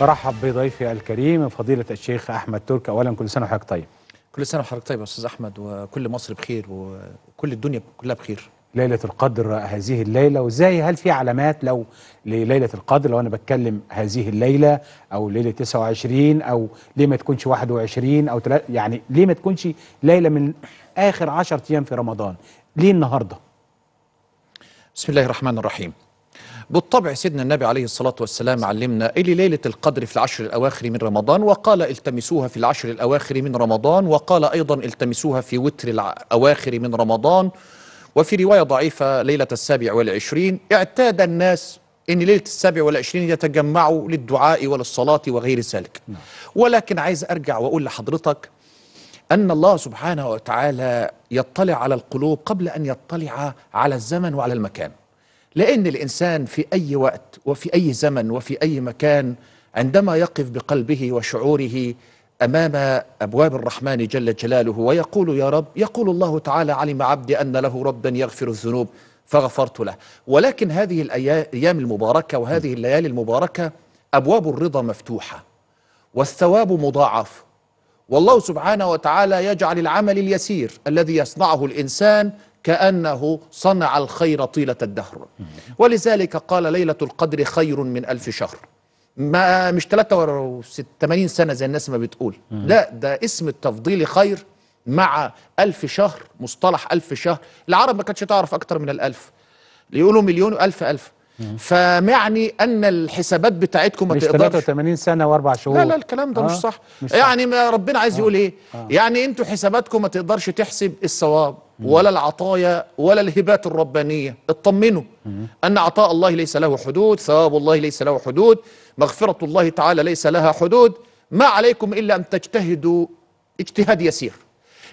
برحب بضيفي الكريم فضيلة الشيخ أحمد ترك أولا كل سنة وحضرتك طيب كل سنة وحضرتك طيب يا أستاذ أحمد وكل مصر بخير وكل الدنيا كلها بخير ليلة القدر هذه الليلة وإزاي هل في علامات لو لليلة القدر لو أنا بتكلم هذه الليلة أو ليلة 29 أو ليه ما تكونش 21 أو تلات يعني ليه ما تكونش ليلة من آخر 10 أيام في رمضان ليه النهاردة بسم الله الرحمن الرحيم بالطبع سيدنا النبي عليه الصلاة والسلام علمنا إلي ليلة القدر في العشر الأواخر من رمضان وقال التمسوها في العشر الأواخر من رمضان وقال أيضا التمسوها في وتر الأواخر من رمضان وفي رواية ضعيفة ليلة السابع والعشرين اعتاد الناس ان ليله السابع والعشرين يتجمعوا للدعاء وللصلاه وغير ذلك نعم. ولكن عايز ارجع واقول لحضرتك ان الله سبحانه وتعالى يطلع على القلوب قبل ان يطلع على الزمن وعلى المكان لأن الإنسان في أي وقت وفي أي زمن وفي أي مكان عندما يقف بقلبه وشعوره أمام أبواب الرحمن جل جلاله ويقول يا رب يقول الله تعالى علم عبدي أن له ربا يغفر الذنوب فغفرت له ولكن هذه الأيام المباركة وهذه الليالي المباركة أبواب الرضا مفتوحة والثواب مضاعف والله سبحانه وتعالى يجعل العمل اليسير الذي يصنعه الإنسان كأنه صنع الخير طيلة الدهر ولذلك قال ليلة القدر خير من ألف شهر ما مش 83 سنة زي الناس ما بتقول لا ده اسم التفضيل خير مع ألف شهر مصطلح ألف شهر العرب ما كانتش تعرف أكتر من الألف يقولوا مليون وألف ألف فمعني ان الحسابات بتاعتكم ما مش تقدرش 83 سنه واربع شهور لا لا الكلام ده آه مش صح مش يعني ما ربنا عايز آه يقول ايه آه يعني انتوا حساباتكم ما تقدرش تحسب الصواب ولا العطايا ولا الهبات الربانية اطمنوا أن عطاء الله ليس له حدود ثواب الله ليس له حدود مغفرة الله تعالى ليس لها حدود ما عليكم إلا أن تجتهدوا اجتهاد يسير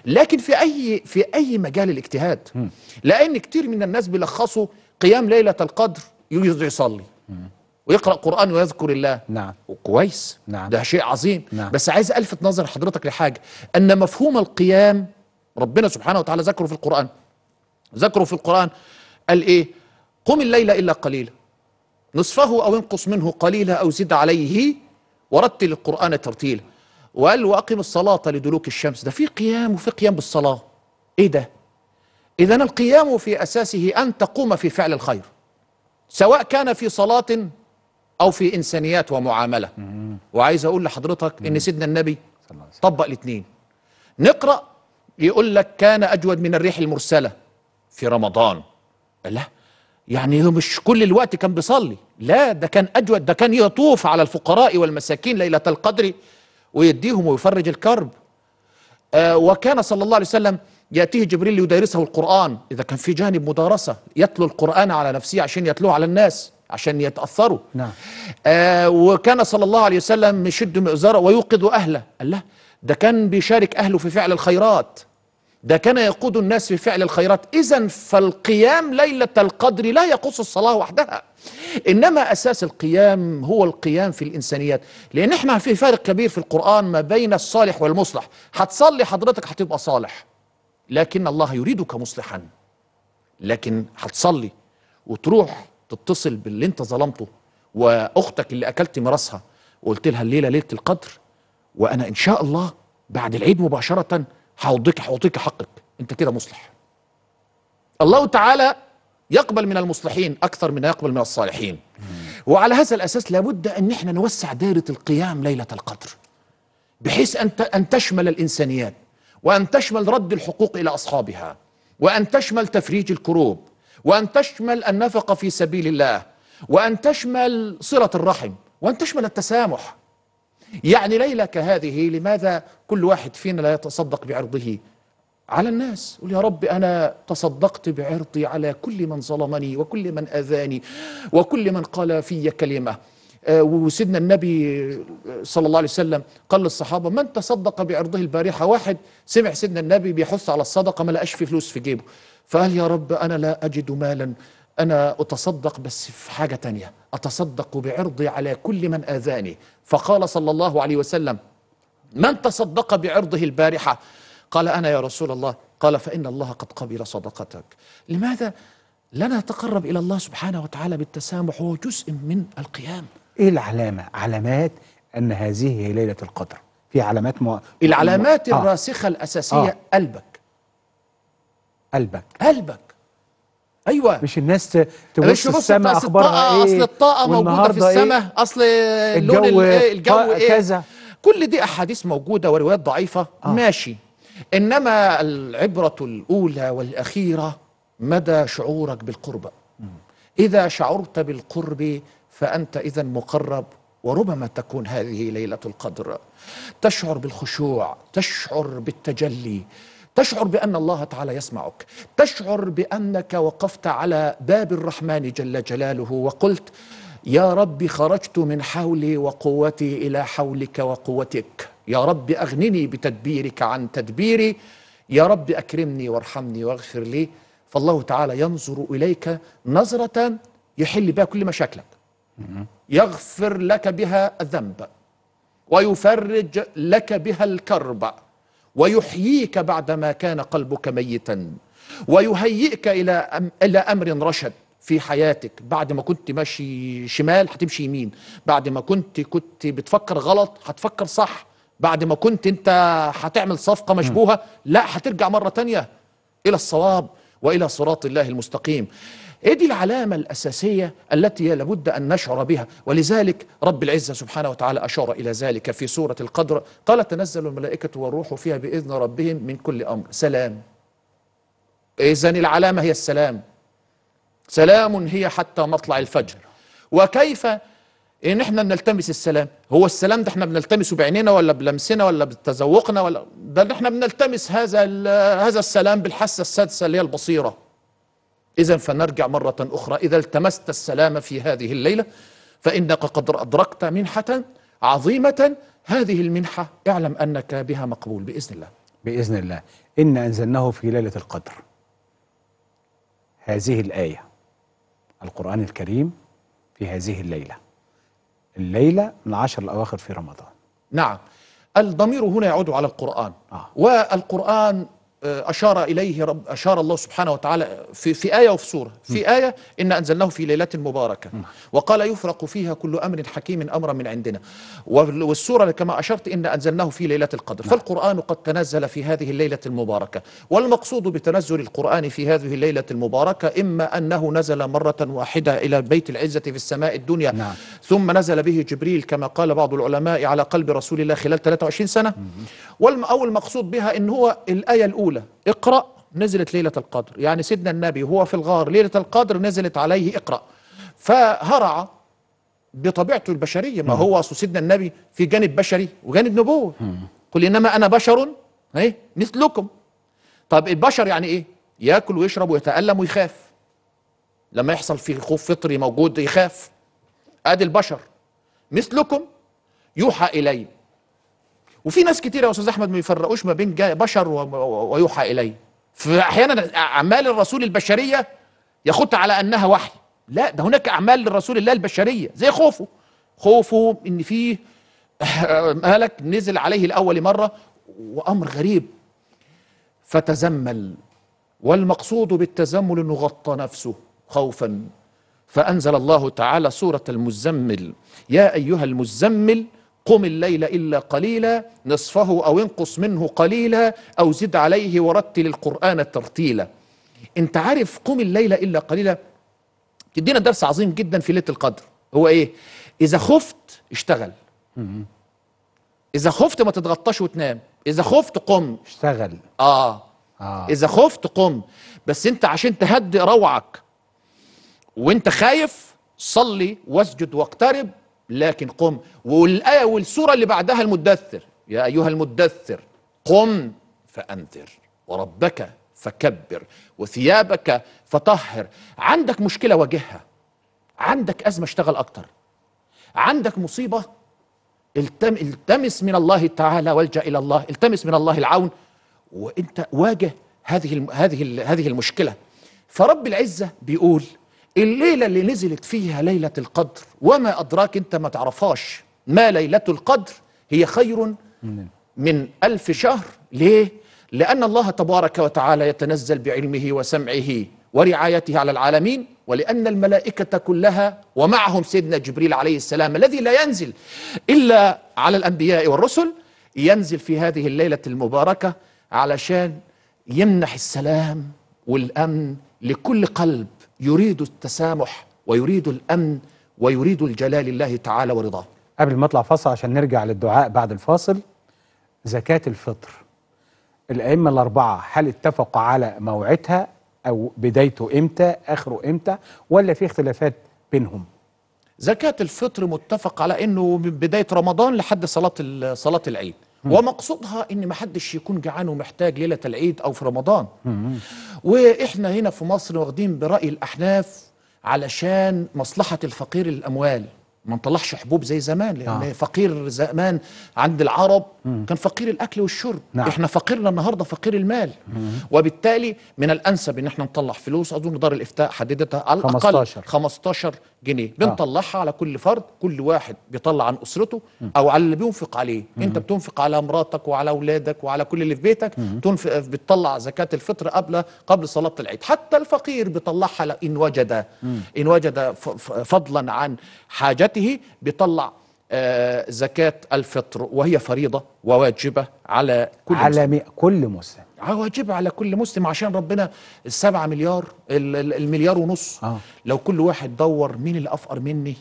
لكن في أي, في أي مجال الاجتهاد لأن كتير من الناس بيلخصوا قيام ليلة القدر يجوز يصلي ويقرأ قرآن ويذكر الله نعم وكويس نعم. ده شيء عظيم نعم. بس عايز ألفت نظر حضرتك لحاجة أن مفهوم القيام ربنا سبحانه وتعالى ذكره في القرآن ذكره في القرآن قال إيه قم الليل إلا قليلا نصفه أو انقص منه قليلا أو زد عليه ورتل القرآن ترتيلا وقال وأقم الصلاة لدلوك الشمس ده في قيام وفي قيام بالصلاة إيه ده إذا القيام في أساسه أن تقوم في فعل الخير سواء كان في صلاة أو في إنسانيات ومعاملة وعايز أقول لحضرتك إن سيدنا النبي طبق الاثنين نقرأ يقول لك كان أجود من الريح المرسلة في رمضان لا يعني مش كل الوقت كان بيصلي لا ده كان أجود ده كان يطوف على الفقراء والمساكين ليلة القدر ويديهم ويفرج الكرب آه وكان صلى الله عليه وسلم يأتيه جبريل ليدارسه القرآن إذا كان في جانب مدارسة يتلو القرآن على نفسه عشان يتلوه على الناس عشان يتأثروا نعم آه وكان صلى الله عليه وسلم يشد مئزره ويوقظ أهله الله ده كان بيشارك أهله في فعل الخيرات ده كان يقود الناس في فعل الخيرات إذا فالقيام ليلة القدر لا يقص الصلاة وحدها إنما أساس القيام هو القيام في الإنسانيات لأن إحنا في فارق كبير في القرآن ما بين الصالح والمصلح هتصلي حضرتك هتبقى صالح لكن الله يريدك مصلحا لكن هتصلي وتروح تتصل باللي انت ظلمته واختك اللي اكلت ميراثها وقلت لها الليله ليله القدر وانا ان شاء الله بعد العيد مباشره هعطيك هعطيك حقك انت كده مصلح الله تعالى يقبل من المصلحين اكثر من يقبل من الصالحين وعلى هذا الاساس لابد ان احنا نوسع دائره القيام ليله القدر بحيث ان ان تشمل الانسانيات وان تشمل رد الحقوق الى اصحابها وان تشمل تفريج الكروب وان تشمل النفقه في سبيل الله وان تشمل صله الرحم وان تشمل التسامح يعني ليلة كهذه لماذا كل واحد فينا لا يتصدق بعرضه على الناس قل يا رب أنا تصدقت بعرضي على كل من ظلمني وكل من أذاني وكل من قال في كلمة آه، وسيدنا النبي صلى الله عليه وسلم قال للصحابه من تصدق بعرضه البارحه واحد سمع سيدنا النبي بيحث على الصدقه ما لقاش فيه فلوس في جيبه فقال يا رب انا لا اجد مالا أنا أتصدق بس في حاجة تانية أتصدق بعرضي على كل من آذاني فقال صلى الله عليه وسلم من تصدق بعرضه البارحة قال أنا يا رسول الله قال فإن الله قد قبل صدقتك لماذا لا نتقرب إلى الله سبحانه وتعالى بالتسامح وهو جزء من القيام إيه العلامة علامات أن هذه هي ليلة القدر في علامات مو... العلامات آه. الراسخة آه. الأساسية آه. قلبك قلبك قلبك ايوه مش الناس تبص السماء اخبارها ايه اصل الطاقه موجوده في إيه؟ السماء إيه؟ اصل الجو ايه الجو ايه كذا كل دي احاديث موجوده وروايات ضعيفه آه. ماشي انما العبره الاولى والاخيره مدى شعورك بالقرب اذا شعرت بالقرب فانت اذا مقرب وربما تكون هذه ليله القدر تشعر بالخشوع تشعر بالتجلي تشعر بأن الله تعالى يسمعك تشعر بأنك وقفت على باب الرحمن جل جلاله وقلت يا رب خرجت من حولي وقوتي إلى حولك وقوتك يا رب أغنني بتدبيرك عن تدبيري يا رب أكرمني وارحمني واغفر لي فالله تعالى ينظر إليك نظرة يحل بها كل مشاكلك يغفر لك بها الذنب ويفرج لك بها الكرب ويحييك بعدما كان قلبك ميتا ويهيئك الى الى امر رشد في حياتك بعد ما كنت ماشي شمال هتمشي يمين بعد ما كنت كنت بتفكر غلط هتفكر صح بعد ما كنت انت هتعمل صفقة مشبوهة لا هترجع مرة تانية إلى الصواب وإلى صراط الله المستقيم ايه دي العلامة الأساسية التي لابد أن نشعر بها ولذلك رب العزة سبحانه وتعالى أشار إلى ذلك في سورة القدر قال تنزل الملائكة والروح فيها بإذن ربهم من كل أمر سلام إذا العلامة هي السلام سلام هي حتى مطلع الفجر وكيف ان احنا بنلتمس السلام هو السلام ده احنا بنلتمسه بعينينا ولا بلمسنا ولا بتذوقنا ولا ده احنا بنلتمس هذا هذا السلام بالحاسه السادسه اللي هي البصيره إذا فنرجع مرة أخرى إذا التمست السلام في هذه الليلة فإنك قد أدركت منحة عظيمة هذه المنحة اعلم أنك بها مقبول بإذن الله بإذن الله إن أنزلناه في ليلة القدر هذه الآية القرآن الكريم في هذه الليلة الليلة من عشر الأواخر في رمضان نعم الضمير هنا يعود على القرآن آه. والقرآن آه، أشار إليه رب أشار الله سبحانه وتعالى في, في آية وفي سورة في آية إن أنزلناه في ليلة مباركة وقال يفرق فيها كل أمر حكيم أمرا من عندنا والسورة كما أشرت إن أنزلناه في ليلة القدر نعم. فالقرآن قد تنزل في هذه الليلة المباركة والمقصود بتنزل القرآن في هذه الليلة المباركة إما أنه نزل مرة واحدة إلى بيت العزة في السماء الدنيا نعم. ثم نزل به جبريل كما قال بعض العلماء على قلب رسول الله خلال 23 سنة أو المقصود بها إن هو الآية الأولى الأولى اقرأ نزلت ليلة القدر يعني سيدنا النبي هو في الغار ليلة القدر نزلت عليه اقرأ فهرع بطبيعته البشرية ما هو أصل سيدنا النبي في جانب بشري وجانب نبوة قل إنما أنا بشر ايه مثلكم طب البشر يعني إيه يأكل ويشرب ويتألم ويخاف لما يحصل في خوف فطري موجود يخاف ادي البشر مثلكم يوحى إليه وفي ناس كتير يا استاذ احمد ما بيفرقوش ما بين بشر ويوحى اليه فاحيانا اعمال الرسول البشريه يخط على انها وحي لا ده هناك اعمال للرسول الله البشريه زي خوفه خوفه ان فيه آه، ملك نزل عليه الاول مره وامر غريب فتزمل والمقصود بالتزمل انه غطى نفسه خوفا فانزل الله تعالى سوره المزمل يا ايها المزمل قم الليل إلا قليلا نصفه أو انقص منه قليلا أو زد عليه ورتل القرآن ترتيلا انت عارف قم الليل إلا قليلا تدينا درس عظيم جدا في ليلة القدر هو ايه إذا خفت اشتغل إذا خفت ما تتغطاش وتنام إذا خفت قم اشتغل آه. آه إذا خفت قم بس أنت عشان تهدئ روعك وأنت خايف صلي واسجد واقترب لكن قم والآية والسورة اللي بعدها المدثر يا أيها المدثر قم فأنذر وربك فكبر وثيابك فطهر عندك مشكلة واجهها عندك أزمة اشتغل أكتر عندك مصيبة التم التمس من الله تعالى والجأ إلى الله التمس من الله العون وانت واجه هذه هذه هذه المشكله فرب العزه بيقول الليلة اللي نزلت فيها ليلة القدر وما أدراك أنت ما تعرفهاش ما ليلة القدر هي خير من ألف شهر ليه؟ لأن الله تبارك وتعالى يتنزل بعلمه وسمعه ورعايته على العالمين ولأن الملائكة كلها ومعهم سيدنا جبريل عليه السلام الذي لا ينزل إلا على الأنبياء والرسل ينزل في هذه الليلة المباركة علشان يمنح السلام والأمن لكل قلب يريد التسامح ويريد الامن ويريد الجلال الله تعالى ورضاه. قبل ما اطلع فاصل عشان نرجع للدعاء بعد الفاصل زكاة الفطر الأئمة الأربعة هل اتفقوا على موعدها أو بدايته إمتى آخره إمتى ولا في اختلافات بينهم زكاة الفطر متفق على أنه من بداية رمضان لحد صلاة صلاة العيد ومقصودها ان ما حدش يكون جعان ومحتاج ليله العيد او في رمضان واحنا هنا في مصر واخدين براي الاحناف علشان مصلحه الفقير الاموال ما نطلعش حبوب زي زمان لان آه. فقير زمان عند العرب كان فقير الاكل والشرب نعم. احنا فقيرنا النهارده فقير المال مم. وبالتالي من الانسب ان احنا نطلع فلوس اظن دار الافتاء حددتها على الاقل 15, 15 جنيه آه. بنطلعها على كل فرد كل واحد بيطلع عن اسرته مم. او على اللي بينفق عليه مم. انت بتنفق على مراتك وعلى اولادك وعلى كل اللي في بيتك تنفق بتطلع زكاه الفطر قبل قبل صلاه العيد حتى الفقير بيطلعها ان وجد ان وجد فضلا عن حاجته بيطلع آه، زكاة الفطر وهي فريضة وواجبة على كل على مسلم. كل مسلم آه، واجبة على كل مسلم عشان ربنا السبعة مليار المليار ونص آه. لو كل واحد دور مين اللي أفقر مني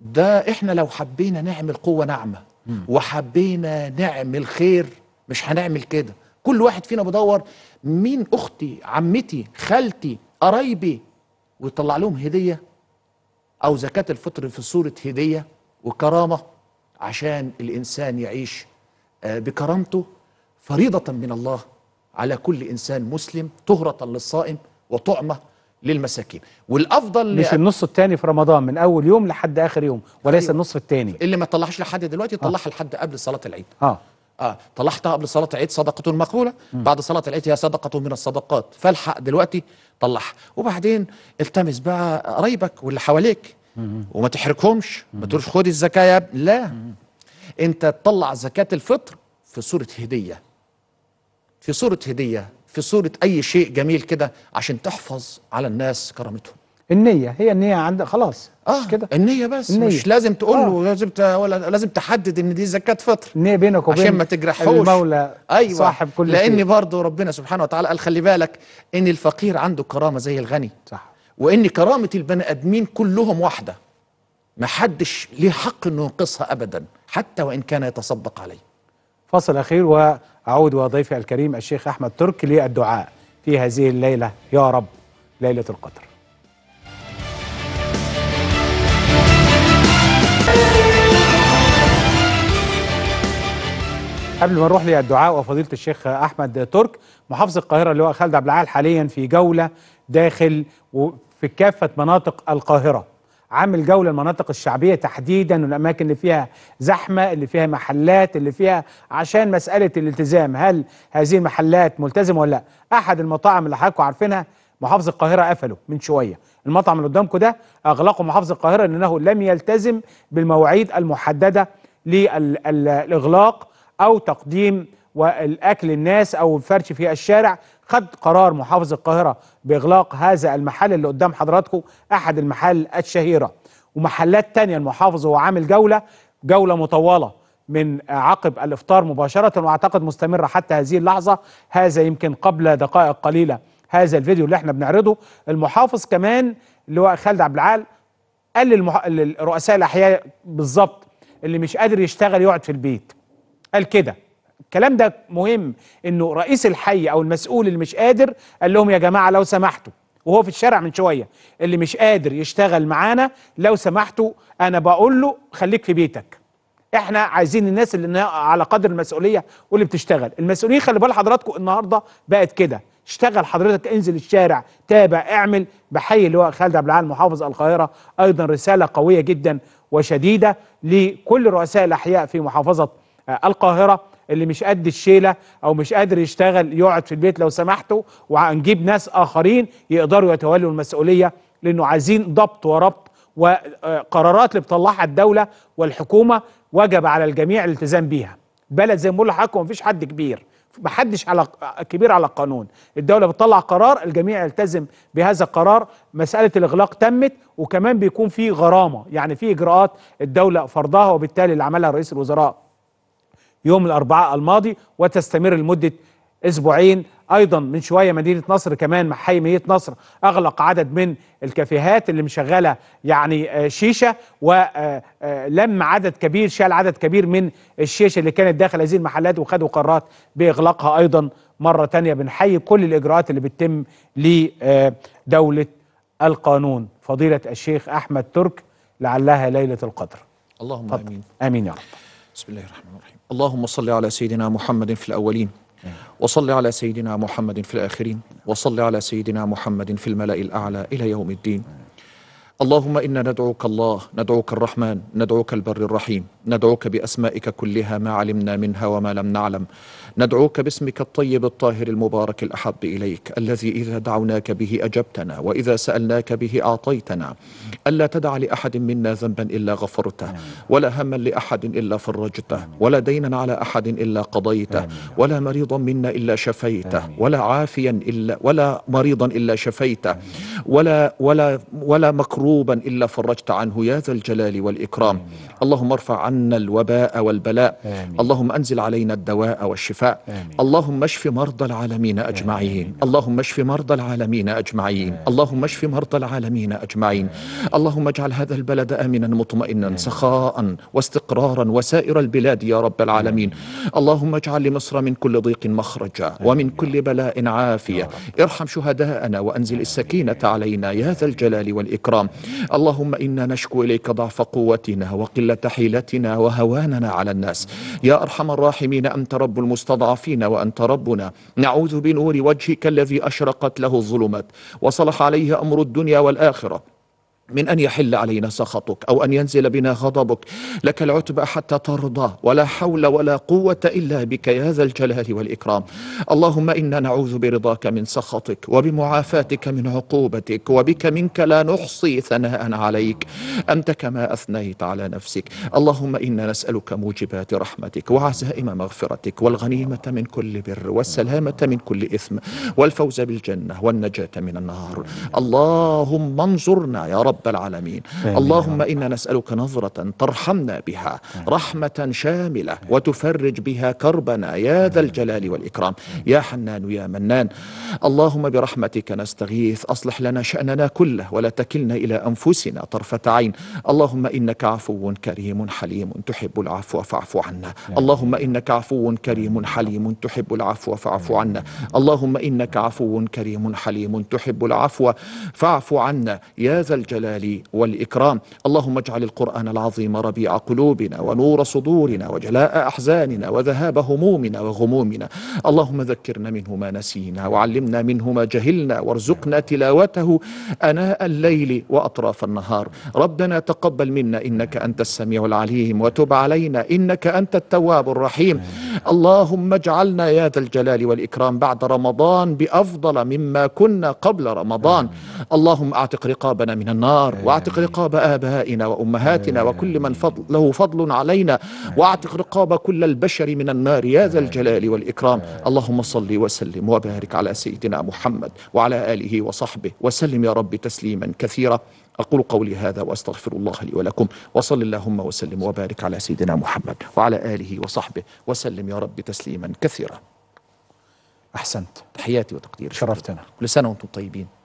ده احنا لو حبينا نعمل قوة ناعمة وحبينا نعمل خير مش هنعمل كده كل واحد فينا بدور مين أختي عمتي خالتي قرايبي ويطلع لهم هدية أو زكاة الفطر في صورة هدية وكرامه عشان الانسان يعيش آه، بكرامته فريضه من الله على كل انسان مسلم طهره للصائم وطعمه للمساكين والافضل مش النص الثاني في رمضان من اول يوم لحد اخر يوم وليس أيوه. النص الثاني اللي ما طلعش لحد دلوقتي آه. طلعها آه. لحد قبل صلاه العيد اه اه طلعتها قبل صلاه العيد صدقه مقبوله بعد صلاه العيد هي صدقه من الصدقات فالحق دلوقتي طلعها وبعدين التمس بقى قرايبك واللي حواليك وما تحركهمش ما تقولش خد الزكاه يا ابني لا انت تطلع زكاه الفطر في صوره هديه في صوره هديه في صوره اي شيء جميل كده عشان تحفظ على الناس كرامتهم النية هي النية عندك خلاص آه مش كده النية بس النية. مش لازم تقول له آه. لازم ولا لازم تحدد ان دي زكاة فطر النية بينك وبين عشان ما تجرحوش المولى أيوة صاحب كل لأن برضه ربنا سبحانه وتعالى قال خلي بالك ان الفقير عنده كرامة زي الغني صح وان كرامه البني ادمين كلهم واحده ما حدش ليه حق انه ينقصها ابدا حتى وان كان يتصدق عليه فاصل اخير واعود وضيفي الكريم الشيخ احمد ترك للدعاء في هذه الليله يا رب ليله القدر قبل ما نروح للدعاء وفضيلة الشيخ أحمد ترك محافظ القاهرة اللي هو خالد عبد العال حاليا في جولة داخل في كافة مناطق القاهرة عامل جولة المناطق الشعبية تحديدا والأماكن اللي فيها زحمة اللي فيها محلات اللي فيها عشان مسألة الالتزام هل هذه المحلات ملتزمة ولا لا أحد المطاعم اللي حضراتكم عارفينها محافظة القاهرة قفله من شوية المطعم اللي قدامكم ده أغلقه محافظة القاهرة لأنه لم يلتزم بالمواعيد المحددة للإغلاق أو تقديم والاكل الناس او الفرش في الشارع خد قرار محافظ القاهره باغلاق هذا المحل اللي قدام حضراتكم احد المحال الشهيره ومحلات تانية المحافظ هو عامل جوله جوله مطوله من عقب الافطار مباشره واعتقد مستمره حتى هذه اللحظه هذا يمكن قبل دقائق قليله هذا الفيديو اللي احنا بنعرضه المحافظ كمان اللي هو خالد عبد العال قال للمح... للرؤساء الاحياء بالظبط اللي مش قادر يشتغل يقعد في البيت قال كده الكلام ده مهم انه رئيس الحي او المسؤول اللي مش قادر قال لهم يا جماعه لو سمحتوا وهو في الشارع من شويه اللي مش قادر يشتغل معانا لو سمحتوا انا بقول له خليك في بيتك احنا عايزين الناس اللي على قدر المسؤوليه واللي بتشتغل المسؤوليه خلي بال حضراتكم النهارده بقت كده اشتغل حضرتك انزل الشارع تابع اعمل بحي اللواء خالد عبد العال محافظ القاهره ايضا رساله قويه جدا وشديده لكل رؤساء الاحياء في محافظه آه، القاهره اللي مش قد الشيله او مش قادر يشتغل يقعد في البيت لو سمحتوا وهنجيب ناس اخرين يقدروا يتولوا المسؤوليه لانه عايزين ضبط وربط وقرارات اللي بتطلعها الدوله والحكومه وجب على الجميع الالتزام بيها بلد زي ما بقول لحضراتكم مفيش حد كبير ما حدش على كبير على القانون الدولة بتطلع قرار الجميع يلتزم بهذا القرار مسألة الإغلاق تمت وكمان بيكون في غرامة يعني في إجراءات الدولة فرضها وبالتالي اللي عملها رئيس الوزراء يوم الأربعاء الماضي وتستمر لمدة أسبوعين أيضا من شوية مدينة نصر كمان حي مدينة نصر أغلق عدد من الكافيهات اللي مشغلة يعني آه، شيشة ولم آه، آه، عدد كبير شال عدد كبير من الشيشة اللي كانت داخل هذه المحلات وخدوا قرارات بإغلاقها أيضا مرة تانية بنحيي كل الإجراءات اللي بتتم لدولة القانون فضيلة الشيخ أحمد ترك لعلها ليلة القدر اللهم فضل. آمين آمين يا رب بسم الله الرحمن الرحيم اللهم صل على سيدنا محمد في الأولين وصل على سيدنا محمد في الآخرين وصل على سيدنا محمد في الملأ الأعلى إلى يوم الدين اللهم إنا ندعوك الله ندعوك الرحمن ندعوك البر الرحيم ندعوك بأسمائك كلها ما علمنا منها وما لم نعلم ندعوك باسمك الطيب الطاهر المبارك الأحب إليك الذي إذا دعوناك به أجبتنا وإذا سألناك به أعطيتنا ألا تدع لأحد منا ذنبا إلا غفرته ولا هما لأحد إلا فرجته ولا دينا على أحد إلا قضيته ولا مريضا منا إلا شفيته ولا عافيا إلا ولا مريضا إلا شفيته ولا ولا ولا مكروبا إلا فرجت عنه يا ذا الجلال والإكرام اللهم ارفع عنا الوباء والبلاء اللهم أنزل علينا الدواء والشفاء والشفاء آمين. اللهم اشف مرضى العالمين أجمعين آمين. اللهم اشف مرضى العالمين أجمعين آمين. اللهم اشف مرضى العالمين أجمعين آمين. اللهم اجعل هذا البلد آمنا مطمئنا آمين. سخاء واستقرارا وسائر البلاد يا رب العالمين آمين. اللهم اجعل لمصر من كل ضيق مخرجا ومن كل بلاء عافية ارحم شهداءنا وأنزل السكينة علينا يا ذا الجلال والإكرام اللهم إنا نشكو إليك ضعف قوتنا وقلة حيلتنا وهواننا على الناس يا أرحم الراحمين أنت رب المستقبل المستضعفين وأنت ربنا نعوذ بنور وجهك الذي أشرقت له الظلمات وصلح عليه أمر الدنيا والآخرة من أن يحل علينا سخطك أو أن ينزل بنا غضبك لك العتبى حتى ترضى ولا حول ولا قوة إلا بك يا ذا الجلال والإكرام اللهم إنا نعوذ برضاك من سخطك وبمعافاتك من عقوبتك وبك منك لا نحصي ثناء عليك أنت كما أثنيت على نفسك اللهم إنا نسألك موجبات رحمتك وعزائم مغفرتك والغنيمة من كل بر والسلامة من كل إثم والفوز بالجنة والنجاة من النار اللهم انظرنا يا رب رب العالمين اللهم إنا نسألك نظرة ترحمنا بها رحمة شاملة وتفرج بها كربنا يا ذا الجلال والإكرام يا حنان يا منان اللهم برحمتك نستغيث أصلح لنا شأننا كله ولا تكلنا إلى أنفسنا طرفة عين اللهم إنك عفو كريم حليم تحب العفو فاعف عنا اللهم إنك عفو كريم حليم تحب العفو فاعف عنا اللهم إنك عفو كريم حليم تحب العفو فاعف عنا يا ذا الجلال الجلال والإكرام اللهم اجعل القرآن العظيم ربيع قلوبنا ونور صدورنا وجلاء أحزاننا وذهاب همومنا وغمومنا اللهم ذكرنا منه ما نسينا وعلمنا منه ما جهلنا وارزقنا تلاوته أناء الليل وأطراف النهار ربنا تقبل منا إنك أنت السميع العليم وتب علينا إنك أنت التواب الرحيم اللهم اجعلنا يا ذا الجلال والإكرام بعد رمضان بأفضل مما كنا قبل رمضان اللهم اعتق رقابنا من النار النار إيه. واعتق رقاب آبائنا وأمهاتنا إيه. وكل من فضل له فضل علينا إيه. واعتق رقاب كل البشر من النار يا ذا الجلال والإكرام اللهم صل وسلم وبارك على سيدنا محمد وعلى آله وصحبه وسلم يا رب تسليما كثيرا أقول قولي هذا وأستغفر الله لي ولكم وصل اللهم وسلم وبارك على سيدنا محمد وعلى آله وصحبه وسلم يا رب تسليما كثيرا أحسنت تحياتي وتقديري شرفتنا كل سنة وأنتم طيبين